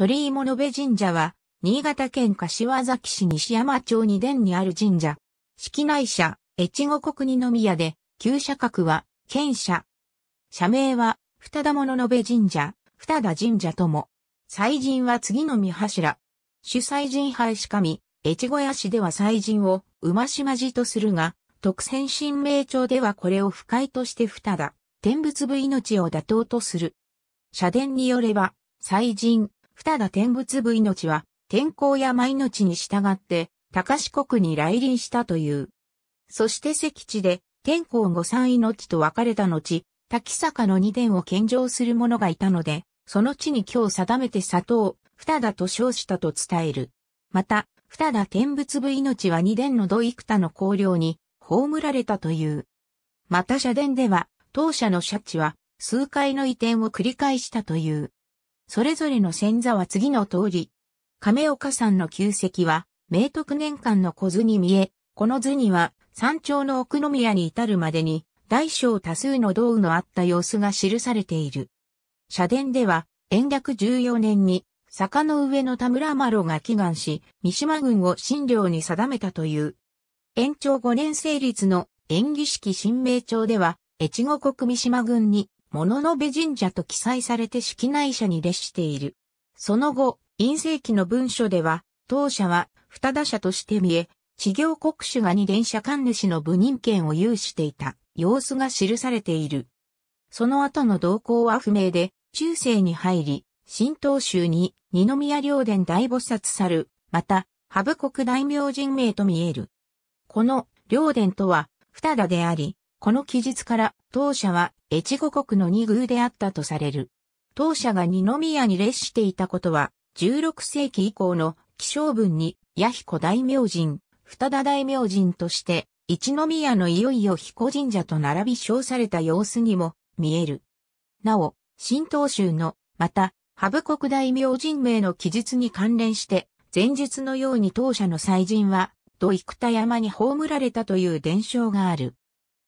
鳥居物部神社は、新潟県柏崎市西山町二殿にある神社。式内社、越後国二宮で、旧社格は、県社。社名は、二田物部神社、二田神社とも。祭神は次の三柱。主祭神廃止神、越後屋市では祭神を馬島寺とするが、特選神明町ではこれを不快として二田、天仏部命を妥当とする。社殿によれば、祭神、二田天仏部命は、天候や毎命に従って、高四国に来臨したという。そして石地で、天候御三命と別れた後、滝坂の二殿を献上する者がいたので、その地に今日定めて砂糖、二田と称したと伝える。また、二田天仏部命は二殿の土幾多の香料に、葬られたという。また社殿では、当社の社地は、数回の移転を繰り返したという。それぞれの先座は次の通り。亀岡山の旧跡は、明徳年間の小図に見え、この図には、山頂の奥宮に至るまでに、大小多数の道具のあった様子が記されている。社殿では、延暦14年に、坂の上の田村麻呂が祈願し、三島軍を新領に定めたという。延長5年成立の演技式新名帳では、越後国三島軍に物の部神社と記載されて式内社に列している。その後、陰性期の文書では、当社は、二田社として見え、地行国主が二連社官主の部任権を有していた様子が記されている。その後の動向は不明で、中世に入り、新東州に二宮両殿大菩薩猿、また、ハブ国大名人名と見える。この両殿とは、二田であり、この記述から当社は越後国の二宮であったとされる。当社が二宮に列していたことは、16世紀以降の気象文に、弥彦大明神、二田大明神として、一宮のいよいよ彦神社と並び称された様子にも見える。なお、新東州の、また、ハブ国大明神名の記述に関連して、前述のように当社の祭神は、土生田山に葬られたという伝承がある。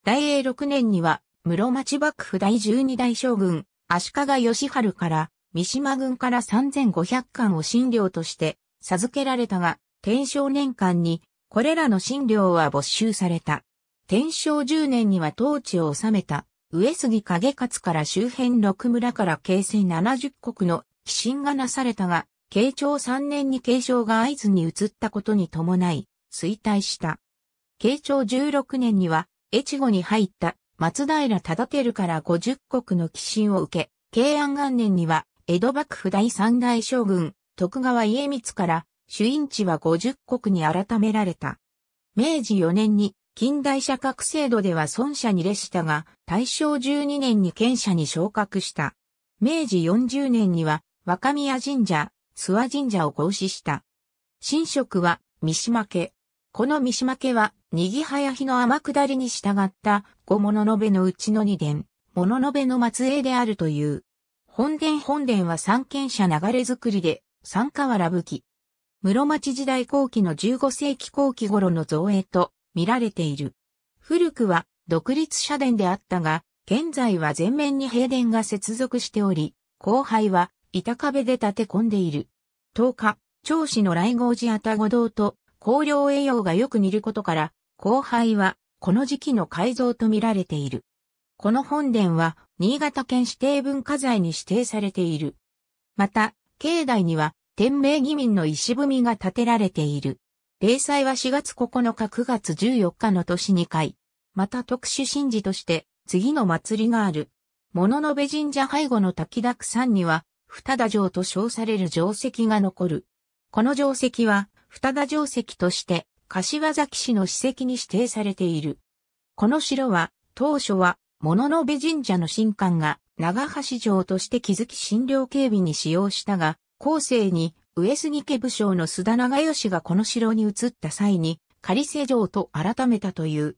大英6年には、室町幕府第十二代将軍、足利義春から、三島軍から3500巻を診療として授けられたが、天正年間に、これらの診療は没収された。天正十年には統治を治めた、上杉景勝から周辺六村から京成七十国の寄進がなされたが、慶長三年に慶承が合図に移ったことに伴い、衰退した。慶長十六年には、越後に入った松平忠輝から五十国の寄進を受け、慶安元年には、江戸幕府第三代将軍、徳川家光から、主因地は五十国に改められた。明治四年に、近代社格制度では孫者に列したが、大正十二年に県者に昇格した。明治四十年には、若宮神社、諏訪神社を合祀した。神職は、三島家、この三島家は、は早日の天下りに従った五物の部のうちの二殿、物の部の末裔であるという。本殿本殿は三権者流れ作りで、三河原武器。室町時代後期の15世紀後期頃の造営と見られている。古くは独立社殿であったが、現在は全面に平殿が接続しており、後輩は板壁で立て込んでいる。10日、長子の来合寺あたご堂と香料栄養がよく似ることから、後輩はこの時期の改造と見られている。この本殿は新潟県指定文化財に指定されている。また、境内には天明義民の石踏みが建てられている。例祭は4月9日9月14日の年2回。また特殊神事として次の祭りがある。物の部神社背後の滝沢山には、二田城と称される城石が残る。この城石は二田城跡として、柏崎市の史跡に指定されている。この城は、当初は、物の部神社の神官が、長橋城として築き診療警備に使用したが、後世に、上杉家武将の須田長吉がこの城に移った際に、仮瀬城と改めたという。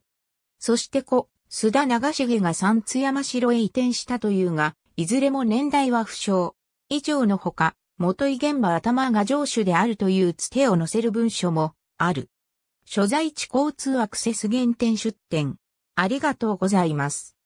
そして故、須田長重が三津山城へ移転したというが、いずれも年代は不詳。以上のほか、元井現場頭が上主であるというつてを載せる文書もある。所在地交通アクセス原点出店。ありがとうございます。